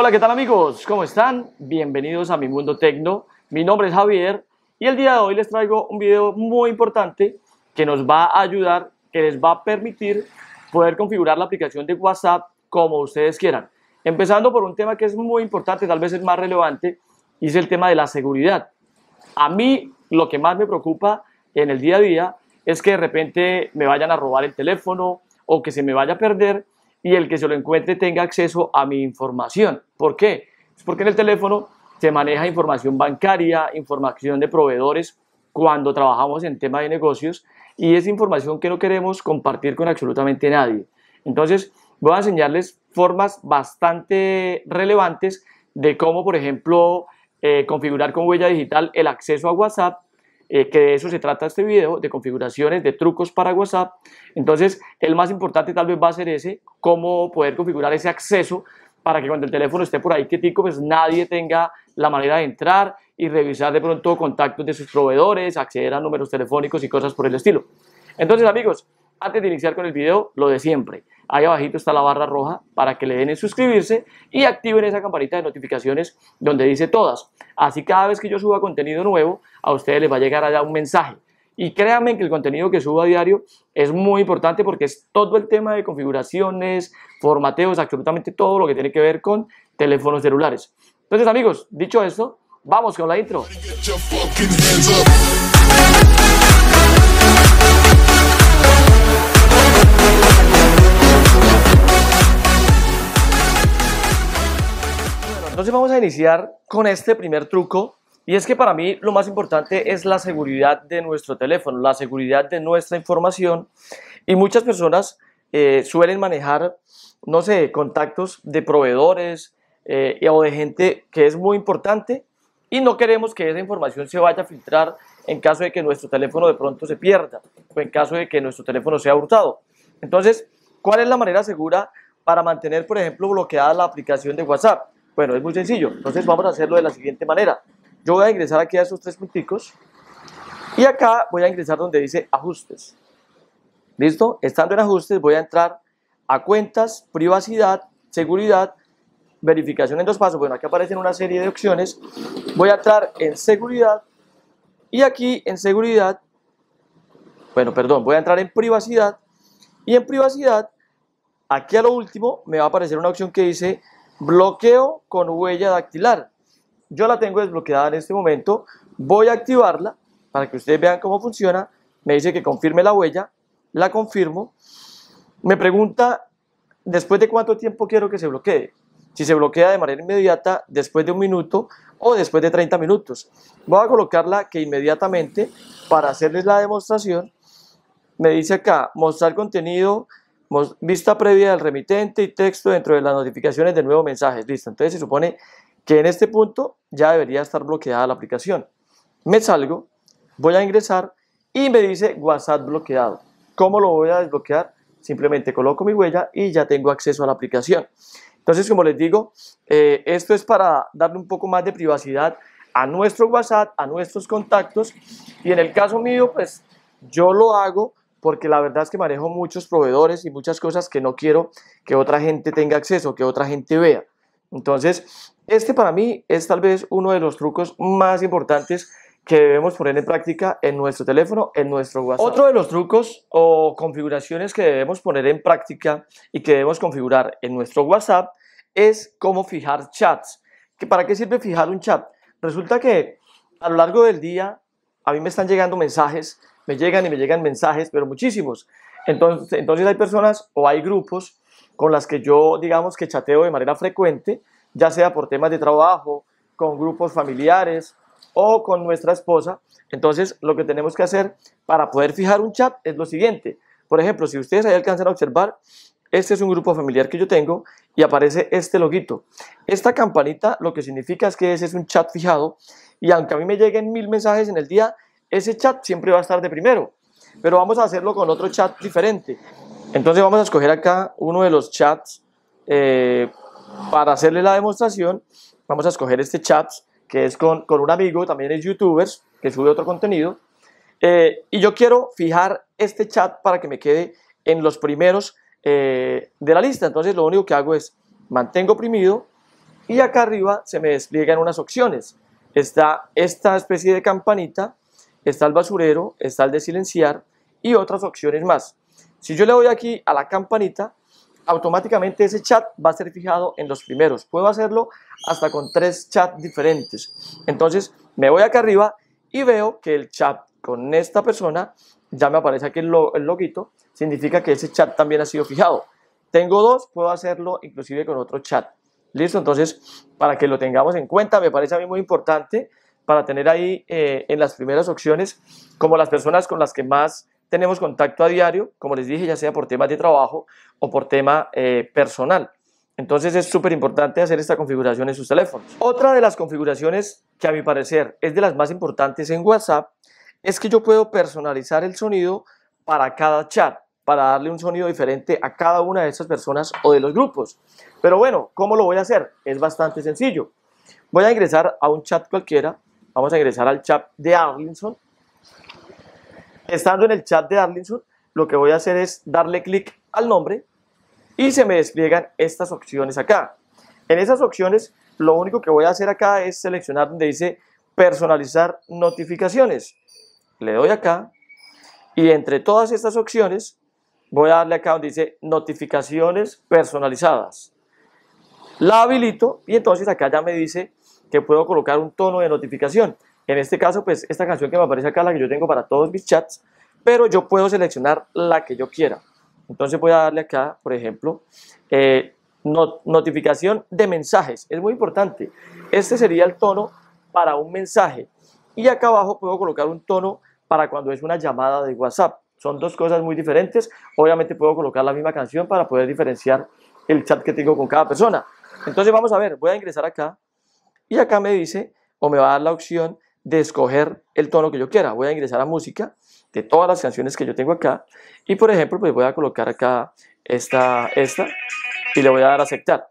Hola, ¿qué tal amigos? ¿Cómo están? Bienvenidos a mi mundo tecno. Mi nombre es Javier y el día de hoy les traigo un video muy importante que nos va a ayudar, que les va a permitir poder configurar la aplicación de WhatsApp como ustedes quieran. Empezando por un tema que es muy importante, tal vez es más relevante, y es el tema de la seguridad. A mí lo que más me preocupa en el día a día es que de repente me vayan a robar el teléfono o que se me vaya a perder y el que se lo encuentre tenga acceso a mi información. ¿Por qué? Porque en el teléfono se maneja información bancaria, información de proveedores, cuando trabajamos en temas de negocios y es información que no queremos compartir con absolutamente nadie. Entonces, voy a enseñarles formas bastante relevantes de cómo, por ejemplo, eh, configurar con huella digital el acceso a WhatsApp eh, que de eso se trata este video, de configuraciones, de trucos para WhatsApp. Entonces, el más importante tal vez va a ser ese, cómo poder configurar ese acceso para que cuando el teléfono esté por ahí que pues nadie tenga la manera de entrar y revisar de pronto contactos de sus proveedores, acceder a números telefónicos y cosas por el estilo. Entonces, amigos, antes de iniciar con el video, lo de siempre. Ahí abajito está la barra roja para que le den suscribirse y activen esa campanita de notificaciones donde dice todas. Así cada vez que yo suba contenido nuevo, a ustedes les va a llegar allá un mensaje. Y créanme que el contenido que subo a diario es muy importante porque es todo el tema de configuraciones, formateos, absolutamente todo lo que tiene que ver con teléfonos celulares. Entonces amigos, dicho esto, vamos con la intro. Entonces vamos a iniciar con este primer truco y es que para mí lo más importante es la seguridad de nuestro teléfono, la seguridad de nuestra información. Y muchas personas eh, suelen manejar, no sé, contactos de proveedores eh, o de gente que es muy importante y no queremos que esa información se vaya a filtrar en caso de que nuestro teléfono de pronto se pierda o en caso de que nuestro teléfono sea hurtado. Entonces, ¿cuál es la manera segura para mantener, por ejemplo, bloqueada la aplicación de WhatsApp? Bueno, es muy sencillo. Entonces vamos a hacerlo de la siguiente manera. Yo voy a ingresar aquí a esos tres punticos y acá voy a ingresar donde dice ajustes. ¿Listo? Estando en ajustes voy a entrar a cuentas, privacidad, seguridad, verificación en dos pasos. Bueno, aquí aparecen una serie de opciones. Voy a entrar en seguridad y aquí en seguridad, bueno, perdón, voy a entrar en privacidad y en privacidad, aquí a lo último me va a aparecer una opción que dice Bloqueo con huella dactilar. Yo la tengo desbloqueada en este momento. Voy a activarla para que ustedes vean cómo funciona. Me dice que confirme la huella. La confirmo. Me pregunta después de cuánto tiempo quiero que se bloquee. Si se bloquea de manera inmediata, después de un minuto o después de 30 minutos. Voy a colocarla que inmediatamente, para hacerles la demostración, me dice acá, mostrar contenido Vista previa del remitente y texto dentro de las notificaciones de nuevo mensaje Listo. Entonces se supone que en este punto ya debería estar bloqueada la aplicación. Me salgo, voy a ingresar y me dice WhatsApp bloqueado. ¿Cómo lo voy a desbloquear? Simplemente coloco mi huella y ya tengo acceso a la aplicación. Entonces, como les digo, eh, esto es para darle un poco más de privacidad a nuestro WhatsApp, a nuestros contactos. Y en el caso mío, pues yo lo hago porque la verdad es que manejo muchos proveedores y muchas cosas que no quiero que otra gente tenga acceso, que otra gente vea. Entonces, este para mí es tal vez uno de los trucos más importantes que debemos poner en práctica en nuestro teléfono, en nuestro WhatsApp. Otro de los trucos o configuraciones que debemos poner en práctica y que debemos configurar en nuestro WhatsApp es cómo fijar chats. ¿Para qué sirve fijar un chat? Resulta que a lo largo del día a mí me están llegando mensajes me llegan y me llegan mensajes, pero muchísimos. Entonces, entonces hay personas o hay grupos con las que yo, digamos, que chateo de manera frecuente, ya sea por temas de trabajo, con grupos familiares o con nuestra esposa. Entonces, lo que tenemos que hacer para poder fijar un chat es lo siguiente. Por ejemplo, si ustedes ahí alcanzan a observar, este es un grupo familiar que yo tengo y aparece este loguito. Esta campanita lo que significa es que ese es un chat fijado y aunque a mí me lleguen mil mensajes en el día, ese chat siempre va a estar de primero, pero vamos a hacerlo con otro chat diferente. Entonces vamos a escoger acá uno de los chats eh, para hacerle la demostración. Vamos a escoger este chat que es con, un amigo, también es youtuber que sube otro contenido. Eh, y yo quiero fijar este chat para que me quede en los primeros eh, de la lista. Entonces lo único que hago es mantengo oprimido y acá arriba se me despliegan unas opciones. Está esta especie de campanita está el basurero, está el de silenciar y otras opciones más. Si yo le voy aquí a la campanita, automáticamente ese chat va a ser fijado en los primeros. Puedo hacerlo hasta con tres chats diferentes. Entonces me voy acá arriba y veo que el chat con esta persona ya me aparece aquí el, lo el loguito. Significa que ese chat también ha sido fijado. Tengo dos, puedo hacerlo inclusive con otro chat. Listo, entonces para que lo tengamos en cuenta, me parece a mí muy importante para tener ahí eh, en las primeras opciones como las personas con las que más tenemos contacto a diario, como les dije, ya sea por temas de trabajo o por tema eh, personal. Entonces es súper importante hacer esta configuración en sus teléfonos. Otra de las configuraciones que a mi parecer es de las más importantes en WhatsApp es que yo puedo personalizar el sonido para cada chat, para darle un sonido diferente a cada una de esas personas o de los grupos. Pero bueno, ¿cómo lo voy a hacer? Es bastante sencillo. Voy a ingresar a un chat cualquiera Vamos a ingresar al chat de Arlinson. Estando en el chat de Arlinson, lo que voy a hacer es darle clic al nombre y se me despliegan estas opciones acá. En esas opciones, lo único que voy a hacer acá es seleccionar donde dice personalizar notificaciones. Le doy acá y entre todas estas opciones voy a darle acá donde dice notificaciones personalizadas. La habilito y entonces acá ya me dice que puedo colocar un tono de notificación. En este caso, pues esta canción que me aparece acá, la que yo tengo para todos mis chats, pero yo puedo seleccionar la que yo quiera. Entonces voy a darle acá, por ejemplo, eh, notificación de mensajes. Es muy importante. Este sería el tono para un mensaje. Y acá abajo puedo colocar un tono para cuando es una llamada de WhatsApp. Son dos cosas muy diferentes. Obviamente puedo colocar la misma canción para poder diferenciar el chat que tengo con cada persona. Entonces vamos a ver, voy a ingresar acá y acá me dice o me va a dar la opción de escoger el tono que yo quiera. Voy a ingresar a música de todas las canciones que yo tengo acá. Y por ejemplo, pues voy a colocar acá esta, esta y le voy a dar a aceptar.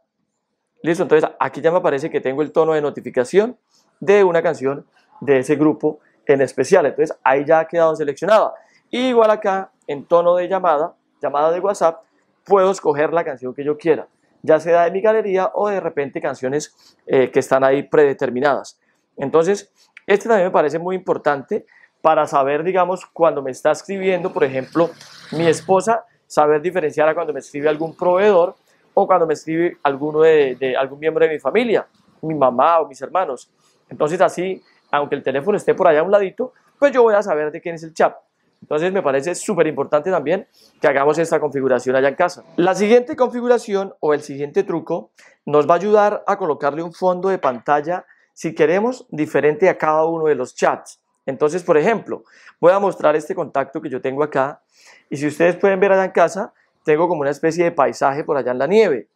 Listo, entonces aquí ya me aparece que tengo el tono de notificación de una canción de ese grupo en especial. Entonces ahí ya ha quedado seleccionada. igual acá, en tono de llamada, llamada de WhatsApp, puedo escoger la canción que yo quiera ya sea de mi galería o de repente canciones eh, que están ahí predeterminadas. Entonces, este también me parece muy importante para saber, digamos, cuando me está escribiendo, por ejemplo, mi esposa, saber diferenciar a cuando me escribe algún proveedor o cuando me escribe alguno de, algún miembro de mi familia, mi mamá o mis hermanos. Entonces, así, aunque el teléfono esté por allá a un ladito, pues yo voy a saber de quién es el chat. Entonces me parece súper importante también que hagamos esta configuración allá en casa. La siguiente configuración o el siguiente truco nos va a ayudar a colocarle un fondo de pantalla si queremos diferente a cada uno de los chats. Entonces, por ejemplo, voy a mostrar este contacto que yo tengo acá y si ustedes pueden ver allá en casa, tengo como una especie de paisaje por allá en la nieve.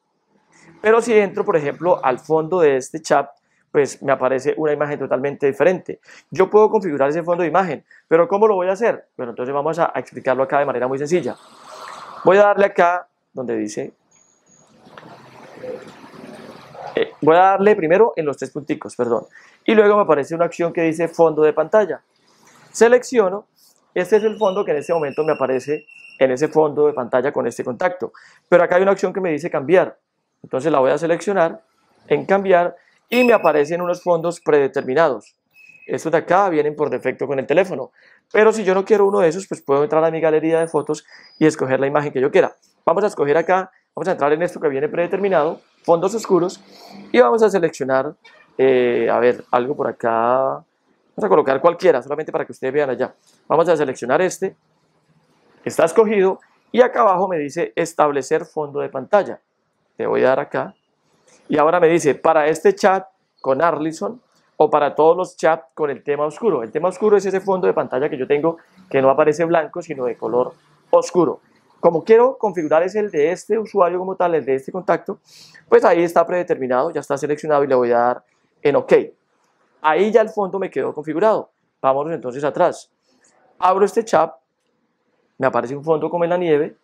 Pero si entro, por ejemplo, al fondo de este chat, pues me aparece una imagen totalmente diferente. Yo puedo configurar ese fondo de imagen, pero ¿cómo lo voy a hacer? Bueno, entonces vamos a, explicarlo acá de manera muy sencilla. Voy a darle acá donde dice... Eh, voy a darle primero en los tres punticos, perdón. Y luego me aparece una opción que dice fondo de pantalla. Selecciono. Este es el fondo que en este momento me aparece en ese fondo de pantalla con este contacto. Pero acá hay una opción que me dice cambiar. Entonces la voy a seleccionar en cambiar y me aparecen unos fondos predeterminados. Estos de acá vienen por defecto con el teléfono. Pero si yo no quiero uno de esos, pues puedo entrar a mi galería de fotos y escoger la imagen que yo quiera. Vamos a escoger acá, vamos a entrar en esto que viene predeterminado, fondos oscuros, y vamos a seleccionar, eh, a ver, algo por acá. Vamos a colocar cualquiera, solamente para que ustedes vean allá. Vamos a seleccionar este. Está escogido. Y acá abajo me dice establecer fondo de pantalla. Le voy a dar acá y ahora me dice, para este chat con Arlison o para todos los chats con el tema oscuro. El tema oscuro es ese fondo de pantalla que yo tengo que no aparece blanco, sino de color oscuro. Como quiero configurar es el de este usuario como tal, el de este contacto, pues ahí está predeterminado, ya está seleccionado y le voy a dar en OK. Ahí ya el fondo me quedó configurado. Vámonos entonces atrás. Abro este chat, me aparece un fondo como en la nieve,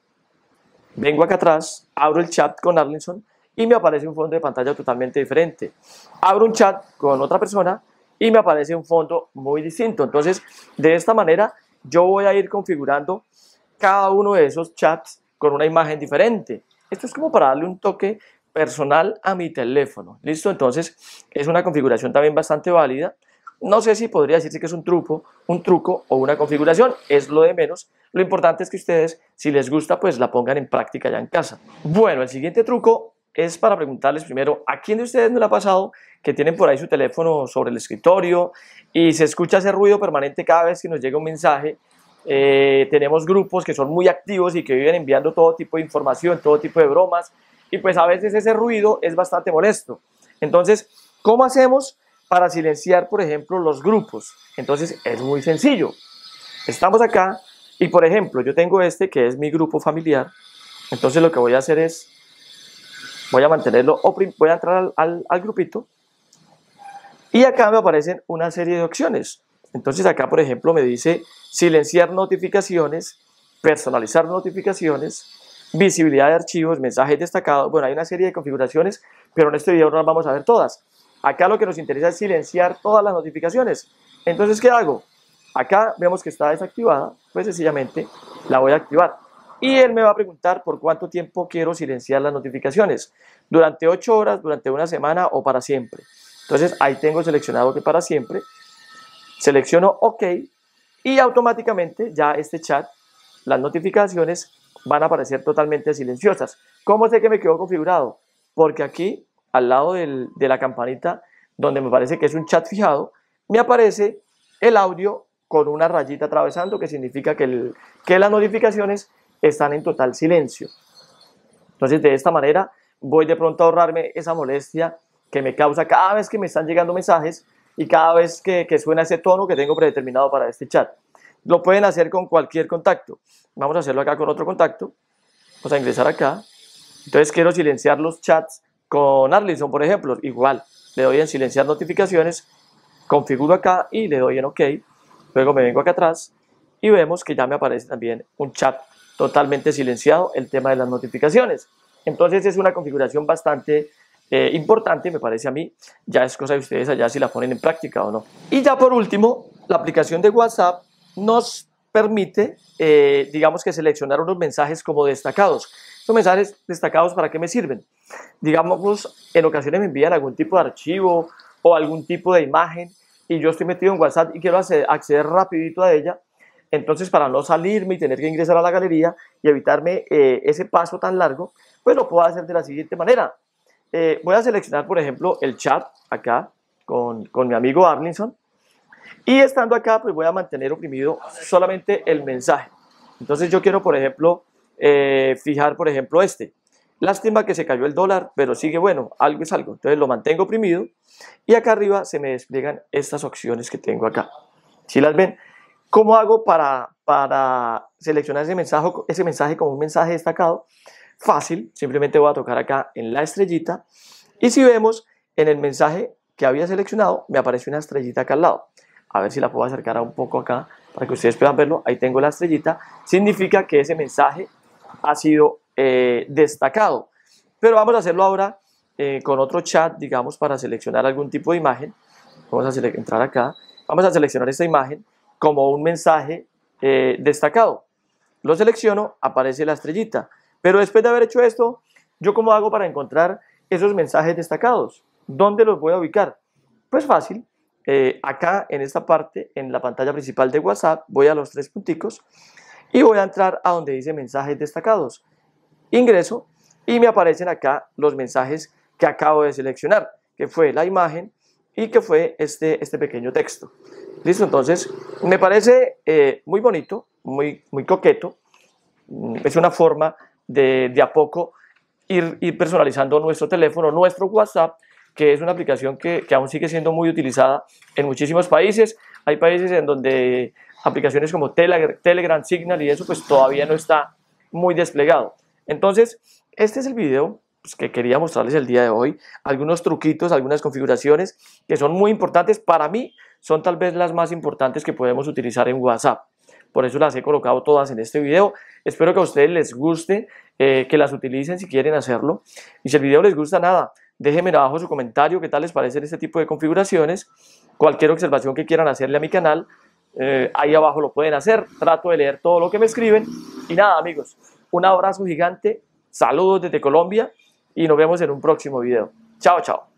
vengo acá atrás, abro el chat con Arlinson, y me aparece un fondo de pantalla totalmente diferente. Abro un chat con otra persona y me aparece un fondo muy distinto. Entonces, de esta manera, yo voy a ir configurando cada uno de esos chats con una imagen diferente. Esto es como para darle un toque personal a mi teléfono. ¿Listo? Entonces, es una configuración también bastante válida. No sé si podría decirse que es un truco, un truco o una configuración, es lo de menos. Lo importante es que ustedes, si les gusta, pues la pongan en práctica ya en casa. Bueno, el siguiente truco es para preguntarles primero, ¿a quién de ustedes no le ha pasado que tienen por ahí su teléfono sobre el escritorio y se escucha ese ruido permanente cada vez que nos llega un mensaje? Eh, tenemos grupos que son muy activos y que viven enviando todo tipo de información, todo tipo de bromas, y pues a veces ese ruido es bastante molesto. Entonces, ¿cómo hacemos para silenciar, por ejemplo, los grupos? Entonces, es muy sencillo. Estamos acá y, por ejemplo, yo tengo este que es mi grupo familiar. Entonces, lo que voy a hacer es voy a mantenerlo, voy a entrar al, grupito y acá me aparecen una serie de opciones. Entonces acá, por ejemplo, me dice silenciar notificaciones, personalizar notificaciones, visibilidad de archivos, mensajes destacados. Bueno, hay una serie de configuraciones, pero en este video no las vamos a ver todas. Acá lo que nos interesa es silenciar todas las notificaciones. Entonces, ¿qué hago? Acá vemos que está desactivada, pues sencillamente la voy a activar y él me va a preguntar por cuánto tiempo quiero silenciar las notificaciones, durante ocho horas, durante una semana o para siempre. Entonces ahí tengo seleccionado que para siempre, selecciono OK y automáticamente ya este chat, las notificaciones van a aparecer totalmente silenciosas. ¿Cómo sé que me quedó configurado? Porque aquí, al lado de la campanita, donde me parece que es un chat fijado, me aparece el audio con una rayita atravesando, que significa que las notificaciones están en total silencio. Entonces, de esta manera, voy de pronto a ahorrarme esa molestia que me causa cada vez que me están llegando mensajes y cada vez que, suena ese tono que tengo predeterminado para este chat. Lo pueden hacer con cualquier contacto. Vamos a hacerlo acá con otro contacto. Vamos a ingresar acá. Entonces quiero silenciar los chats con Arlison, por ejemplo. Igual, le doy en silenciar notificaciones, configuro acá y le doy en OK. Luego me vengo acá atrás y vemos que ya me aparece también un chat totalmente silenciado el tema de las notificaciones. Entonces es una configuración bastante eh, importante, me parece a mí. Ya es cosa de ustedes allá si la ponen en práctica o no. Y ya por último, la aplicación de WhatsApp nos permite, eh, digamos que seleccionar unos mensajes como destacados. Estos mensajes destacados, ¿para qué me sirven? Digamos, en ocasiones me envían algún tipo de archivo o algún tipo de imagen y yo estoy metido en WhatsApp y quiero hacer acceder rapidito a ella, entonces, para no salirme y tener que ingresar a la galería y evitarme eh, ese paso tan largo, pues lo puedo hacer de la siguiente manera. Eh, voy a seleccionar, por ejemplo, el chat acá con, mi amigo Arlinson. Y estando acá, pues voy a mantener oprimido solamente el mensaje. Entonces yo quiero, por ejemplo, eh, fijar, por ejemplo, este. Lástima que se cayó el dólar, pero sigue bueno, algo es algo. Entonces lo mantengo oprimido y acá arriba se me despliegan estas opciones que tengo acá. Si las ven, ¿Cómo hago para, para seleccionar ese mensaje, ese mensaje como un mensaje destacado? Fácil, simplemente voy a tocar acá en la estrellita y si vemos en el mensaje que había seleccionado me aparece una estrellita acá al lado. A ver si la puedo acercar un poco acá para que ustedes puedan verlo. Ahí tengo la estrellita. Significa que ese mensaje ha sido eh, destacado. Pero vamos a hacerlo ahora eh, con otro chat, digamos, para seleccionar algún tipo de imagen. Vamos a entrar acá. Vamos a seleccionar esta imagen como un mensaje eh, destacado. Lo selecciono, aparece la estrellita. Pero después de haber hecho esto, ¿yo cómo hago para encontrar esos mensajes destacados? ¿Dónde los voy a ubicar? Pues fácil. Eh, acá en esta parte, en la pantalla principal de WhatsApp, voy a los tres punticos y voy a entrar a donde dice mensajes destacados. Ingreso y me aparecen acá los mensajes que acabo de seleccionar, que fue la imagen y que fue este, este pequeño texto. Listo, entonces me parece eh, muy bonito, muy, muy coqueto. Mm, es una forma de, de a poco ir, ir, personalizando nuestro teléfono, nuestro WhatsApp, que es una aplicación que, que aún sigue siendo muy utilizada en muchísimos países. Hay países en donde aplicaciones como Telegram, Signal y eso pues todavía no está muy desplegado. Entonces, este es el video pues, que quería mostrarles el día de hoy, algunos truquitos, algunas configuraciones que son muy importantes para mí, son tal vez las más importantes que podemos utilizar en WhatsApp. Por eso las he colocado todas en este video. Espero que a ustedes les guste, eh, que las utilicen si quieren hacerlo. Y si el video les gusta, nada, déjenme abajo su comentario qué tal les parecen este tipo de configuraciones. Cualquier observación que quieran hacerle a mi canal, eh, ahí abajo lo pueden hacer. Trato de leer todo lo que me escriben. Y nada, amigos, un abrazo gigante. Saludos desde Colombia y nos vemos en un próximo video. Chao, chao.